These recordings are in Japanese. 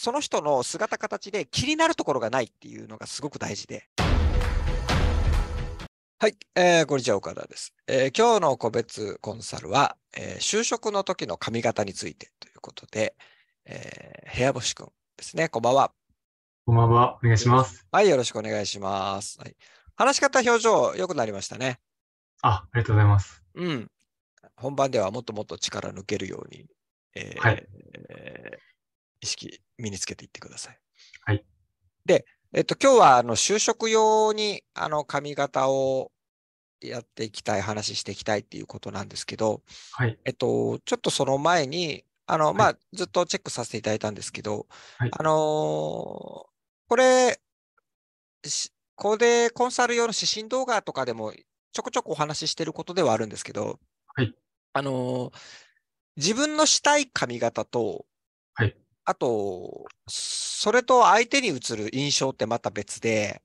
その人の姿形で気になるところがないっていうのがすごく大事で。はい、えー、こんにちは、岡田です、えー、今日の個別コンサルは、えー、就職の時の髪型についてということで、えー、部屋星くんですね、こんばんは。こんばんは、お願いします。はい、よろしくお願いします。はい、話し方、表情、良くなりましたね。あ、ありがとうございます。うん。本番ではもっともっと力抜けるように、えー、はい、え意識、身につけていってください。はい。で、えっと、今日はあの就職用にあの髪型をやっていきたい、話していきたいっていうことなんですけど、はい。えっと、ちょっとその前に、あの、まあ、ずっとチェックさせていただいたんですけど、はい、あのー、これ、ここでコンサル用の指針動画とかでもちょこちょこお話ししてることではあるんですけど、はい、あのー、自分のしたい髪型と、はい、あと、それと相手に映る印象ってまた別で、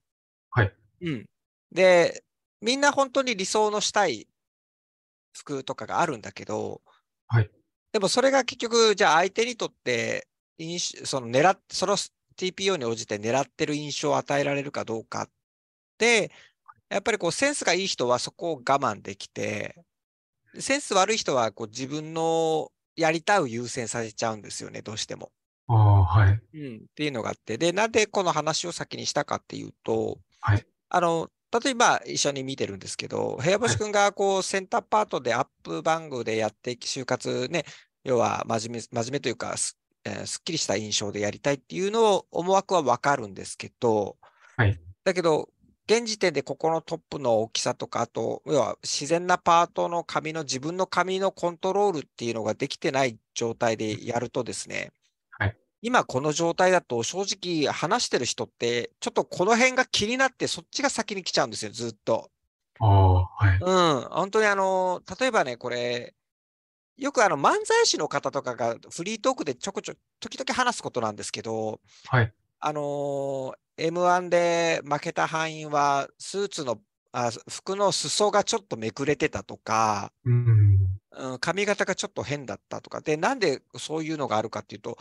はい。うん。で、みんな本当に理想のしたい服とかがあるんだけど、はい。でもそれが結局、じゃあ相手にとって、その狙って、その TPO に応じて狙ってる印象を与えられるかどうかって、やっぱりこうセンスがいい人はそこを我慢できて、センス悪い人はこう自分のやりたいを優先させちゃうんですよね、どうしても。はい。うん、っていうのがあって、で、なんでこの話を先にしたかっていうと、はい、あの、例えば一緒に見てるんですけど、部屋干し君がこうセンターパートでアップ番組でやって、就活ね、要は真面目、真面目というかす、えー、すっきりした印象でやりたいっていうのを思惑はわかるんですけど、はい、だけど、現時点でここのトップの大きさとか、あと、要は自然なパートの紙の自分の髪のコントロールっていうのができてない状態でやるとですね、今この状態だと正直話してる人って、ちょっとこの辺が気になってそっちが先に来ちゃうんですよ、ずっと。あはい、うん、本当にあの、例えばね、これ、よくあの漫才師の方とかがフリートークでちょこちょ、時々話すことなんですけど、はい、あの、M1 で負けた敗因は、スーツのあ、服の裾がちょっとめくれてたとか、うん、うん、髪型がちょっと変だったとか、で、なんでそういうのがあるかっていうと、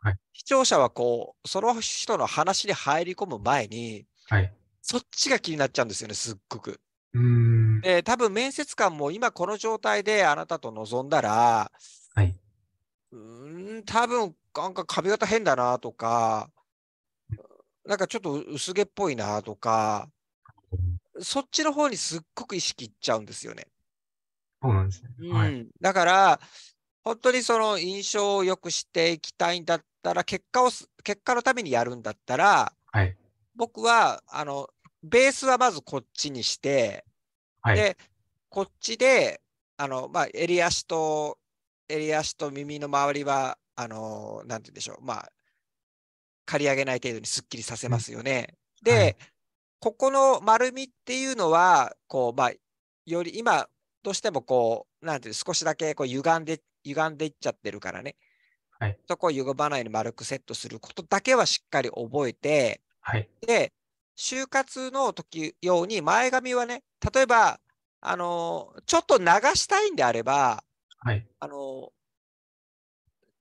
はい、視聴者はこう、その人の話に入り込む前に、はい、そっちが気になっちゃうんですよね、すっごく。うんで多分面接官も今この状態であなたと臨んだら、はい、うん多分なんか髪型変だなとか、なんかちょっと薄毛っぽいなとか、そっちの方にすっごく意識いっちゃうんですよね。そうなんですね。はい、うん、だから、本当にその印象を良くしていきたいんだったら、結果を、結果のためにやるんだったら、はい、僕は、あの、ベースはまずこっちにして、はい、で、こっちで、あの、まあ、襟足と、襟足と耳の周りは、あの、なんて言うんでしょう、まあ、刈り上げない程度にすっきりさせますよね。うん、で、はい、ここの丸みっていうのは、こう、まあ、より今、どうしてもこう、なんていう、少しだけこう歪んで歪んでいっちゃってるからね。はい、そこを歪まないように丸くセットすることだけはしっかり覚えて、はい、で、就活の時用に前髪はね、例えば、あのちょっと流したいんであれば、はい、あの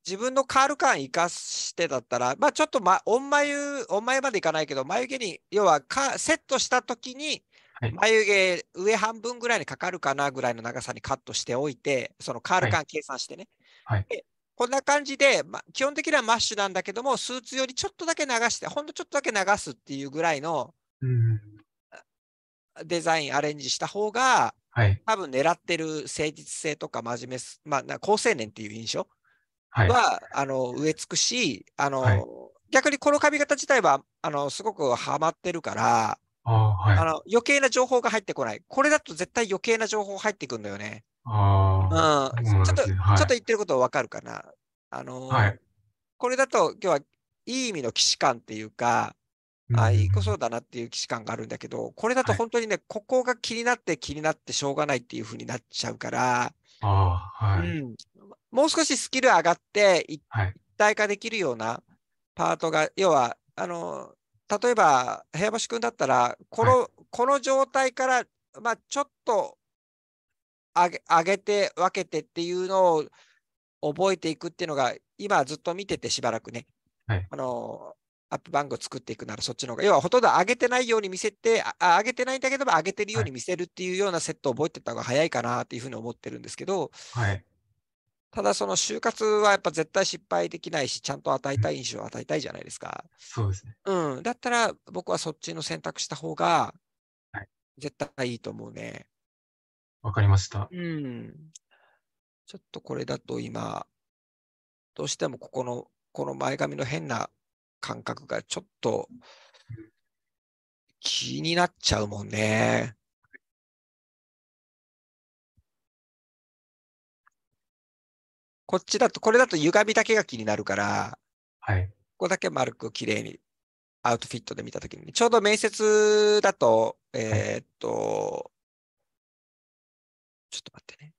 自分のカール感生かしてだったら、まあ、ちょっと、ま、おんまゆ、お前ままでいかないけど、眉毛に、要はか、セットした時に、はい、眉毛上半分ぐらいにかかるかなぐらいの長さにカットしておいて、そのカール感計算してね。はい、でこんな感じで、ま、基本的にはマッシュなんだけども、スーツよりちょっとだけ流して、ほんのちょっとだけ流すっていうぐらいのデザイン、アレンジした方が、はい、多分狙ってる誠実性とか真面目す、まあ、高青年っていう印象は、あの植えつくし、あの、逆にこの髪型自体はあのすごくはまってるから、あ余計な情報が入ってこない。これだと絶対余計な情報入ってくんだよね。うん。ちょっと、ちょっと言ってることわかるかな。あの、はい、これだと今日はいい意味の既視感っていうか、ああ、いい子そうだなっていう既視感があるんだけど、これだと本当にね、はい、ここが気になって気になってしょうがないっていう風になっちゃうから、あはい、うん、もう少しスキル上がって一体化できるようなパートが、要は、あの、例えば干林君だったらこのはい、この状態から、まあ、ちょっと上げ上げて分けてっていうのを覚えていくっていうのが今ずっと見ててしばらくね、はい、あのアップ番号作っていくならそっちの方が要はほとんど上げてないように見せてあ上げてないんだけども上げてるように見せるっていうようなセットを覚えてた方が早いかなっていうふうに思ってるんですけど、はい、ただその就活はやっぱ絶対失敗できないし、ちゃんと与えたい印象を与えたいじゃないですか。そうですね。うん。だったら僕はそっちの選択した方が、絶対いいと思うね。わ、かりました。うん。ちょっとこれだと今、どうしてもここの、この前髪の変な感覚がちょっと気になっちゃうもんね。こっちだと、これだと歪みだけが気になるから、はい。ここだけ丸く綺麗にアウトフィットで見たときに、ちょうど面接だと、えー、っと、はい、ちょっと待ってね。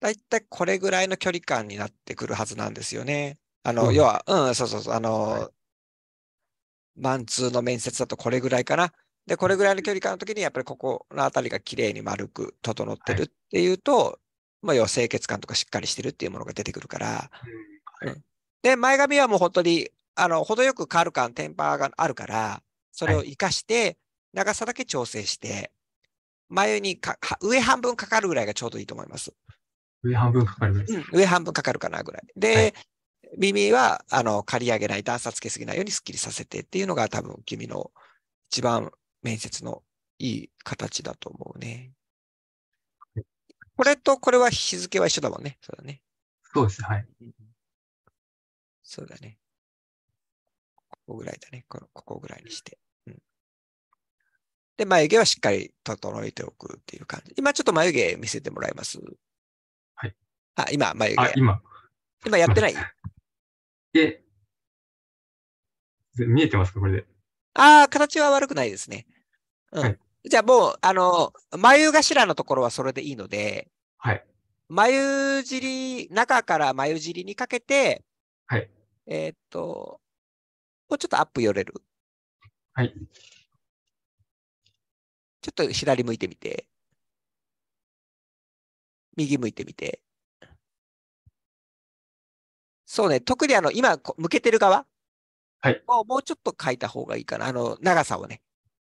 だいたいこれぐらいの距離感になってくるはずなんですよね。あの、うん、要は、うん、そうそうそう、あの、はい、マンツーの面接だとこれぐらいかな。で、これぐらいの距離感の時に、やっぱりここのあたりが綺麗に丸く整ってるっていうと、はい、まあ、要は清潔感とかしっかりしてるっていうものが出てくるから、うん、はい、で、前髪はもう本当に、あの、程よくカール感、テンパーがあるから、それを活かして、長さだけ調整して、眉にか上半分かかるぐらいがちょうどいいと思います。上半分かかるぐらい、うん、上半分かかるかなぐらい。で、はい、耳は、あの、刈り上げない、段差つけすぎないようにスッキリさせてっていうのが多分君の一番面接のいい形だと思うね。これとこれは日付は一緒だもんね。そうだね。そうです、はい。そうだね。ここぐらいだね。ここぐらいにして。うん、で、眉毛はしっかり整えておくっていう感じ。今ちょっと眉毛見せてもらいます。はい。あ、今、眉毛。あ、今。今やってない え、見えてますかこれで。ああ、形は悪くないですね。うん。はい、じゃあもう、あの、眉頭のところはそれでいいので、はい。眉尻、中から眉尻にかけて、はい。えっと、もうちょっとアップ寄れる。はい。ちょっと左向いてみて。右向いてみて。そうね、特にあの、今、向けてる側。はい。もう、もうちょっと書いた方がいいかな。あの、長さをね。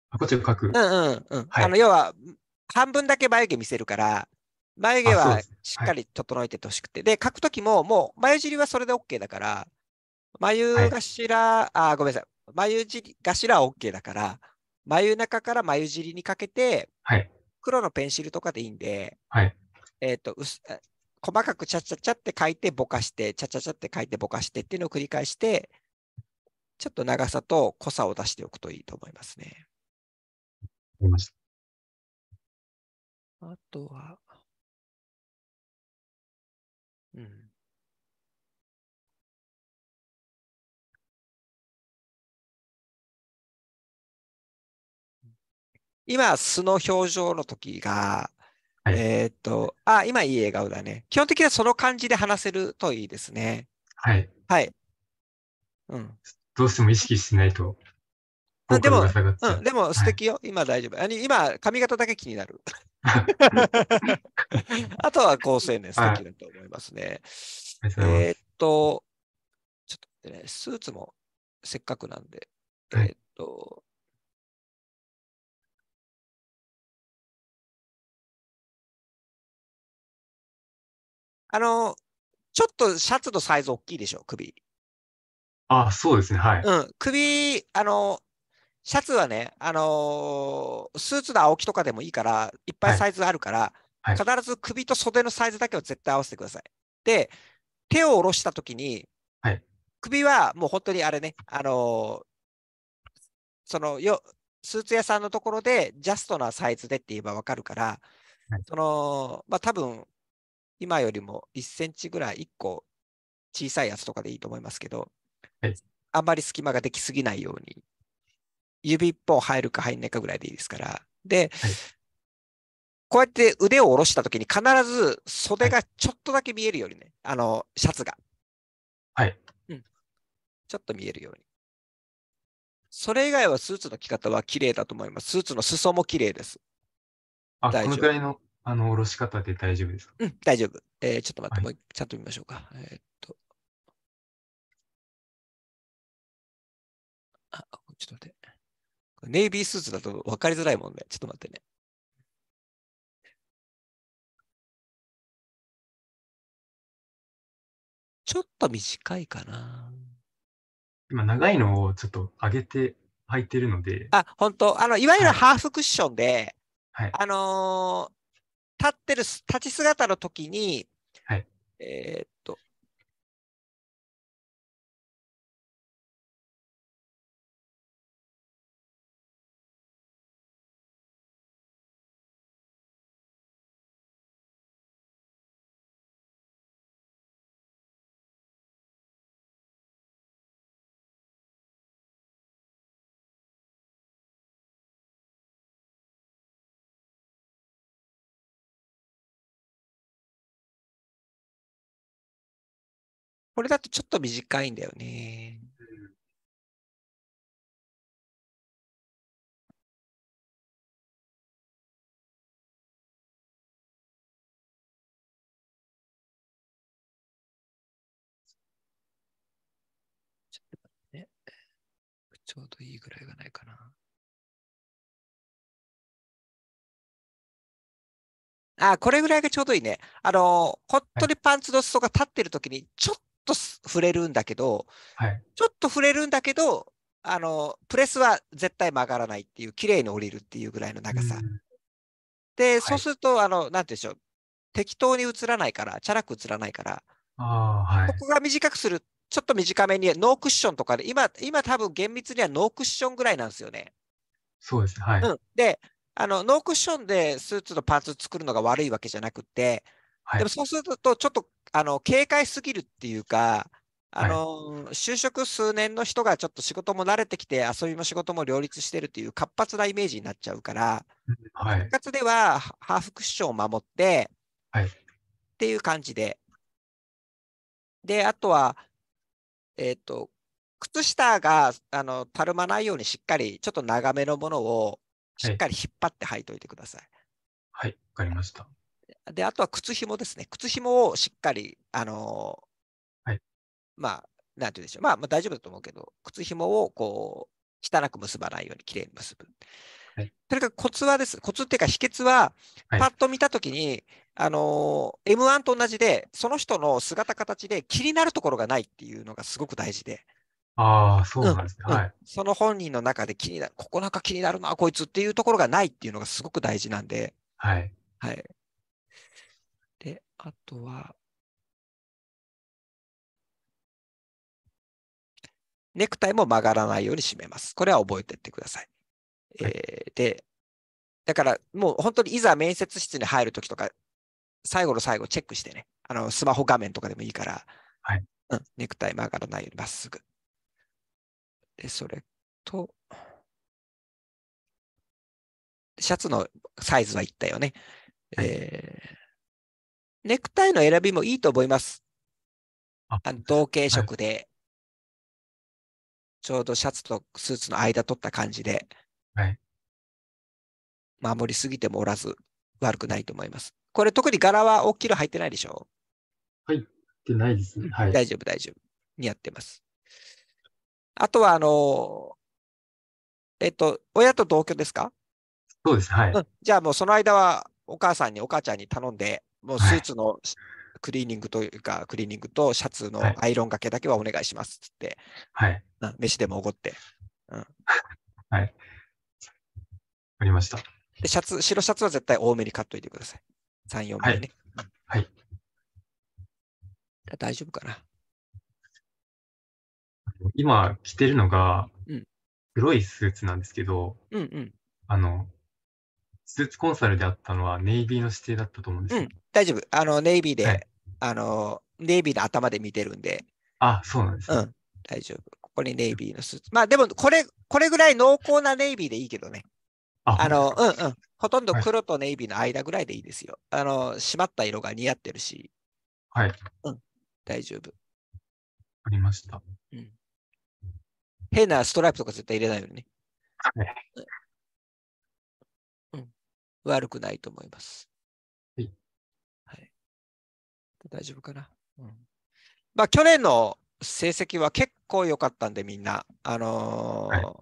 あ、こっちを書く。うんうんうん。はい、あの、要は、半分だけ眉毛見せるから、眉毛はしっかり整えててほしくて。で、ねはい、書くときも、もう、眉尻はそれで OK だから、眉頭、はい、あ、ごめんなさい。眉尻頭は OK だから、眉中から眉尻にかけて、はい、黒のペンシルとかでいいんで、はい、えっ、と、細かくちゃちゃちゃって書いてぼかして、ちゃちゃちゃって書いてぼかしてっていうのを繰り返して、ちょっと長さと濃さを出しておくといいと思いますね。あとは、うん。今、素の表情の時が、はい、えっ、と、あ、今いい笑顔だね。基本的にはその感じで話せるといいですね。はい。はい。うん。どうしても意識しないと。あでも、うん、でも素敵よ、はい、今大丈夫。あ今、髪型だけ気になる。あとは高青年、素敵だと思いますね。はい、えー、っと、ちょっと待ってね、スーツもせっかくなんで、はい、えー、っと、あの、ちょっとシャツのサイズ大きいでしょ、首。あ、そうですね。はい。うん。首、あの、シャツはね、あのー、スーツの青木とかでもいいから、いっぱいサイズあるから、はいはい、必ず首と袖のサイズだけを絶対合わせてください。で、手を下ろしたときに、はい、首はもう本当にあれね、あのー、そのよ、スーツ屋さんのところで、ジャストなサイズでって言えばわかるから、その、まあ、多分、今よりも1センチぐらい1個小さいやつとかでいいと思いますけど、はい、あんまり隙間ができすぎないように、指一本入るか入んないかぐらいでいいですから。で、はい、こうやって腕を下ろしたときに必ず袖がちょっとだけ見えるようにね、あの、シャツが。はい。うん。ちょっと見えるように。それ以外はスーツの着方は綺麗だと思います。スーツの裾も綺麗です。あ、このぐらいのあの下ろし方で大丈夫ですかうん、大丈夫。えー、ちょっと待って、はい、もうちゃんと見ましょうか。えー、ちょっと待って。ネイビースーツだと分かりづらいもんね。ちょっと待ってね。ちょっと短いかな。今、長いのをちょっと上げて履いてるので。あ、本当あの、いわゆるハーフクッションで、はい、あのー、立ってる、立ち姿の時に、はい、えー、これだとちょっと短いんだよね。ちょうどいいぐらいがないかな。あ、これぐらいがちょうどいいね。あの、本当にパンツの裾が立ってるときに、ちょっと触れるんだけど、はい、ちょっと触れるんだけど、あの、プレスは絶対曲がらないっていう、綺麗に降りるっていうぐらいの長さ。で、はい、そうすると、あの、て言うんでしょう、適当に映らないから、チャラく映らないから、はい、ここが短くする、ちょっと短めに、ノークッションとかで、今、今多分厳密にはノークッションぐらいなんですよね。そうですね、はい。うん、で、あの、ノークッションでスーツのパーツ作るのが悪いわけじゃなくて、はい、でもそうすると、ちょっとあの警戒すぎるっていうか、あの、はい、就職数年の人がちょっと仕事も慣れてきて、遊びも仕事も両立してるという活発なイメージになっちゃうから、はい、復活ではハーフクッションを守って、はい、っていう感じで。で、あとは、えっ、ー、と、靴下があのたるまないようにしっかり、ちょっと長めのものをしっかり引っ張って履いておいてください。はい、わ、かりました。で、あとは靴紐ですね。靴紐をしっかり、あのーはい、まあ、なんて言うんでしょう。まあ、まあ、大丈夫だと思うけど、靴紐をこう、汚く結ばないようにきれいに結ぶ。はい、とにかくコツはです。コツっていうか秘訣は、パッと見たときに、はい、あのー、M1 と同じで、その人の姿形で気になるところがないっていうのがすごく大事で。ああ、そうなんですね、うん、はい。その本人の中で気になる、ここなんか気になるな、こいつっていうところがないっていうのがすごく大事なんで。はい。はい。あとは、ネクタイも曲がらないように締めます。これは覚えていってください。はい、えー、で、だからもう本当にいざ面接室に入るときとか、最後の最後チェックしてね、あのスマホ画面とかでもいいから、はい、うん、ネクタイ曲がらないようにまっすぐ。で、それと、シャツのサイズは言ったよね。はい、えーネクタイの選びもいいと思います。あの同系色で、はい、ちょうどシャツとスーツの間取った感じで、はい、守りすぎてもおらず、悪くないと思います。これ特に柄は大きいの入ってないでしょ入ってないですね。はい、大丈夫、大丈夫。似合ってます。あとは、あの、えっと、親と同居ですかそうです、はい、うん。じゃあもうその間はお母さんに、お母ちゃんに頼んで、もうスーツのクリーニングというか、クリーニングとシャツのアイロンがけだけはお願いしますって、はい、飯でもおごって。うん、はい。ありました。で、シャツ、白シャツは絶対多めに買っといてください。3、4枚ね。はい。はい、大丈夫かな。今着てるのが、黒いスーツなんですけど、うんうん、あの、ーツコンサルであったのはネイビーの指定だったと思うんです、うん、大丈夫。あの、ネイビーで、はい、あの、ネイビーの頭で見てるんで。あ、そうなんです、ね、うん、大丈夫。ここにネイビーのスーツ。まあでも、これ、これぐらい濃厚なネイビーでいいけどね。ああの、うんうん。ほとんど黒とネイビーの間ぐらいでいいですよ。はい、あの、締まった色が似合ってるし。はい。うん、大丈夫。ありました。うん。変なストライプとか絶対入れないよね。はい。悪くないと思います。はい。はい、大丈夫かな。うん、まあ、去年の成績は結構良かったんで、みんな、あのーは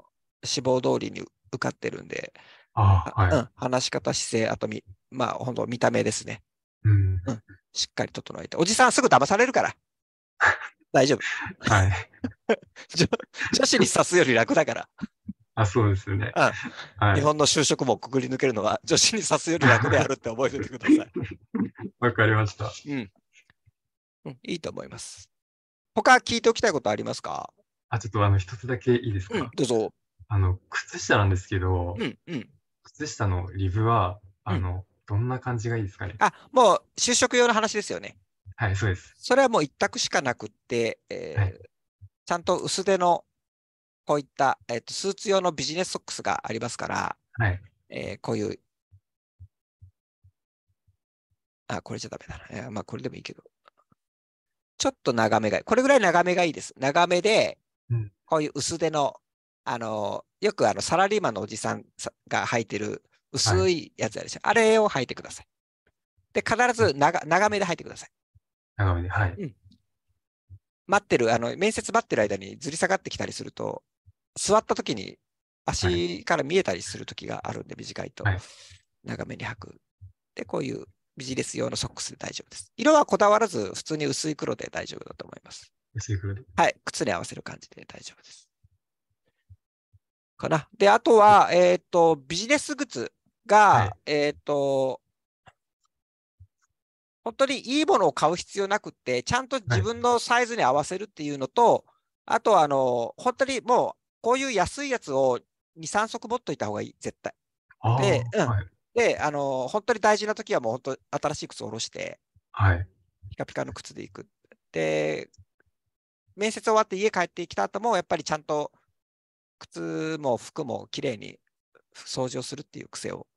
い、志望通りに受かってるんで、あはい、うん、話し方、姿勢、あとみ、まあ、本当見た目ですね。うん、うん、しっかり整えて。おじさんすぐ騙されるから。大丈夫。はい。女子に刺すより楽だから。あ、そうですよね。日本の就職もくぐり抜けるのは、女子にさすより楽であるって覚えておいてください。わかりました、うん。うん。いいと思います。他聞いておきたいことありますかあ、ちょっとあの、一つだけいいですか、うん、どうぞ。あの、靴下なんですけど、うんうん、靴下のリブは、あの、どんな感じがいいですかね。あ、もう就職用の話ですよね。はい、そうです。それはもう一択しかなくって、えーはい、ちゃんと薄手のこういった、えっと、スーツ用のビジネスソックスがありますから、はい、えー、こういう、あ、これじゃダメだな。えまあ、これでもいいけど。ちょっと長めがいい。これぐらい長めがいいです。長めで、こういう薄手の、あの、よくあのサラリーマンのおじさんが履いてる薄いやつあるでしょ。はい、あれを履いてください。で、必ず長長めで履いてください。長めで、はい。うん、待ってる、あの、面接待ってる間にずり下がってきたりすると、座った時に足から見えたりする時があるんで、短いと長めに履く。で、こういうビジネス用のソックスで大丈夫です。色はこだわらず、普通に薄い黒で大丈夫だと思います。薄い黒ではい、靴に合わせる感じで大丈夫です。かな。で、あとは、えっ、ー、と、ビジネス靴が、はい、えっ、ー、と、本当にいいものを買う必要なくって、ちゃんと自分のサイズに合わせるっていうのと、はい、あとはあの、本当にもうこういう安いやつを2、3足持っといた方がいい、絶対。で、うんはい、で、あの、本当に大事な時はもう本当、新しい靴を下ろして、はい、ピカピカの靴で行く。で、面接終わって家帰ってきた後も、やっぱりちゃんと靴も服もきれいに掃除をするっていう癖を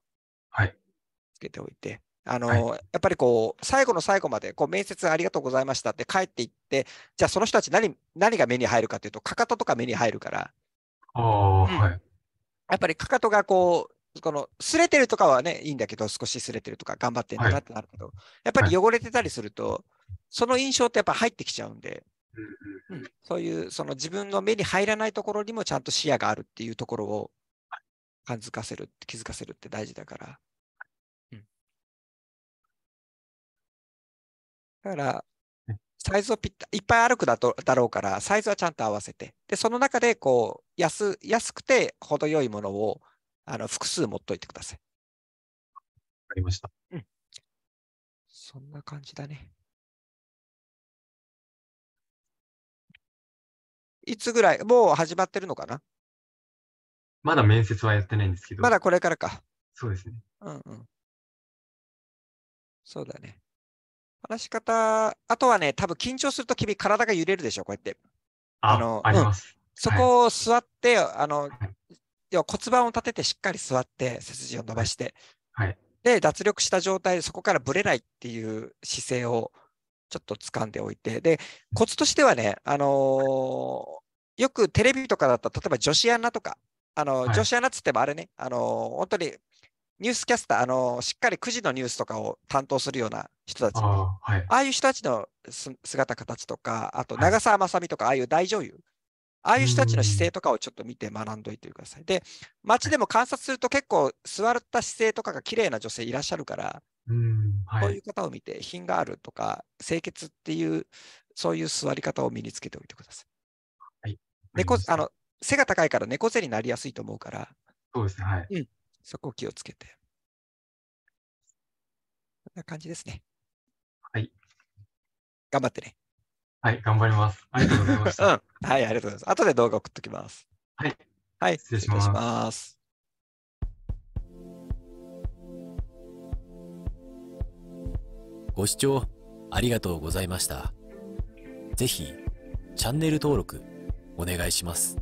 つけておいて、あの、はい、やっぱりこう、最後の最後まで、こう、面接ありがとうございましたって帰っていって、じゃあその人たち何、何が目に入るかというと、かかととか目に入るから、ああ、はい。やっぱりかかとがこう、この擦れてるとかはね、いいんだけど、少し擦れてるとか、頑張ってんだなってなるけど、はい、やっぱり汚れてたりすると、はい、その印象ってやっぱ入ってきちゃうんで、うん、そういうその自分の目に入らないところにもちゃんと視野があるっていうところを感づかせる、気づかせるって大事だから。だから、サイズをぴったいっぱい歩くだとだろうから、サイズはちゃんと合わせて、でその中でこう安安くて程よいものをあの複数持っといてください。わかりました。うん。そんな感じだね。いつぐらい、もう始まってるのかなまだ面接はやってないんですけど。まだこれからか。そうですね。うんうん。そうだね。話し方、あとはね、多分緊張すると君、体が揺れるでしょ、こうやって。あの、あります、うん、そこを座って、はい、あの、はい、骨盤を立ててしっかり座って、背筋を伸ばして、はい、で、脱力した状態でそこからぶれないっていう姿勢をちょっと掴んでおいて、で、コツとしてはね、あのー、よくテレビとかだったら、例えば女子アナとか、あの、女子アナっつってもあれね、あのー、本当にニュースキャスター、あのしっかり9時のニュースとかを担当するような人たち、あはい、あいう人たちの姿形とか、あと長澤まさみとか、ああいう大女優、ああいう人たちの姿勢とかをちょっと見て学んどいてください。で、街でも観察すると結構座った姿勢とかが綺麗な女性いらっしゃるから、うんはい、こういう方を見て、品があるとか、清潔っていう、そういう座り方を身につけておいてください。はい、猫あの背が高いから猫背になりやすいと思うから、そうですね、はい、うん、そこを気をつけて。こんな感じですね。はい。頑張ってね。はい、頑張ります。ありがとうございました。うん、はい、ありがとうございます。後で動画送っておきます。はい。はい、失礼します。ますご視聴ありがとうございました。ぜひ、チャンネル登録お願いします。